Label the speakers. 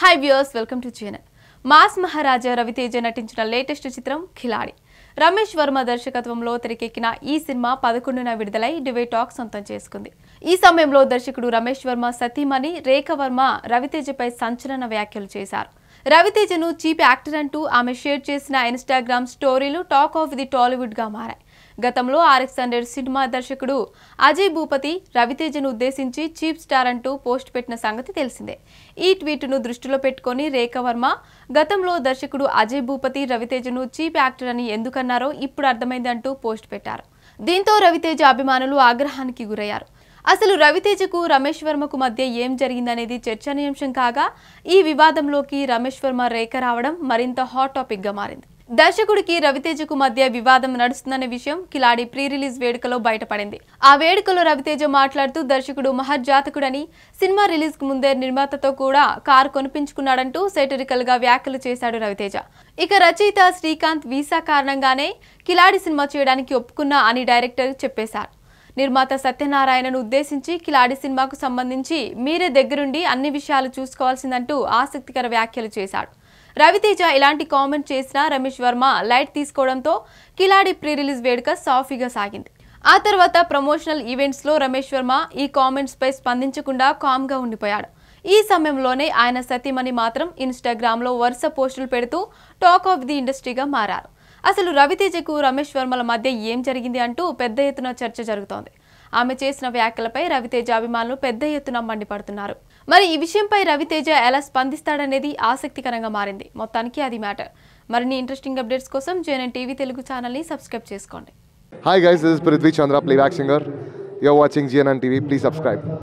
Speaker 1: high viewers welcome to channel mass Maharaja Raviteja నటించిన latest చిత్రం ఖిలాడి రమేష్ వర్మ దర్శకత్వంలో తెరకెక్కిన ఈ సినిమా పదకొండున విడుదలై టాక్ సొంతం చేసుకుంది ఈ సమయంలో దర్శకుడు రమేష్ వర్మ సతీమణి రేఖ వర్మ రవితేజపై సంచలన వ్యాఖ్యలు చేశారు రవితేజను చీప్ యాక్టర్ అంటూ ఆమె షేర్ చేసిన ఇన్స్టాగ్రామ్ స్టోరీలు టాక్ ఆఫ్ ది టాలీవుడ్గా మారాయి గతంలో ఆర్ఎక్స్ హండ్రెడ్ సినిమా దర్శకుడు అజయ్ భూపతి రవితేజను ఉద్దేశించి చీప్ స్టార్ అంటూ పోస్ట్ పెట్టిన సంగతి తెలిసిందే ఈ ట్వీట్ను దృష్టిలో పెట్టుకుని రేఖ వర్మ గతంలో దర్శకుడు అజయ్ భూపతి రవితేజను చీప్ యాక్టర్ అని ఎందుకన్నారో ఇప్పుడు అర్థమైందంటూ పోస్ట్ పెట్టారు దీంతో రవితేజ అభిమానులు ఆగ్రహానికి గురయ్యారు అసలు రవితేజకు రమేష్ వర్మకు మధ్య ఏం జరిగిందనేది చర్చనీయాంశం కాగా ఈ వివాదంలోకి రమేష్ వర్మ రేఖ రావడం మరింత హాట్ టాపిక్గా మారింది దర్శకుడికి రవితేజకు మధ్య వివాదం నడుస్తుందనే విషయం కిలాడి ప్రీ రిలీజ్ వేడుకలో బయటపడింది ఆ వేడుకలో రవితేజ మాట్లాడుతూ దర్శకుడు మహర్జాతకుడని సినిమా రిలీజ్ కు ముందే నిర్మాతతో కూడా కారు కొనిపించుకున్నాడంటూ సెటరికల్ గా వ్యాఖ్యలు చేశాడు రవితేజ ఇక రచయిత శ్రీకాంత్ వీసా కారణంగానే కిలాడి సినిమా చేయడానికి ఒప్పుకున్నా అని డైరెక్టర్ చెప్పేశారు నిర్మాత సత్యనారాయణను ఉద్దేశించి కిలాడి సినిమాకు సంబంధించి మీరే దగ్గరుండి అన్ని విషయాలు చూసుకోవాల్సిందంటూ ఆసక్తికర వ్యాఖ్యలు చేశాడు రవితేజ ఇలాంటి కామెంట్ చేసిన రమేష్ వర్మ లైట్ తీసుకోవడంతో కిలాడి ప్రీ రిలీజ్ వేడుక సాఫీగా సాగింది ఆ తర్వాత ప్రమోషనల్ ఈవెంట్స్లో రమేష్ వర్మ ఈ కామెంట్స్పై స్పందించకుండా కామ్గా ఉండిపోయాడు ఈ సమయంలోనే ఆయన సతీమణి మాత్రం లో వరుస పోస్టులు పెడుతూ టాక్ ఆఫ్ ది ఇండస్ట్రీగా మారారు అసలు రవితేజకు రమేష్ వర్మల మధ్య ఏం జరిగింది అంటూ పెద్ద ఎత్తున చర్చ జరుగుతోంది ఆమె చేసిన వ్యాఖ్యలపై రవితేజ అభిమానులు పెద్ద ఎత్తున మండిపడుతున్నారు మరి ఈ విషయంపై రవితేజ ఎలా స్పందిస్తాడనేది ఆసక్తికరంగా మారింది మొత్తానికి అది మ్యాటర్ మరిన్ని ఇంట్రెస్టింగ్ అప్డేట్స్ కోసం జేఎన్ఎన్ టీవీ తెలుగు ఛానల్ని సబ్స్క్రైబ్ చేసుకోండి hi guys this Prithvi Chandra playback singer you're watching GNN TV please subscribe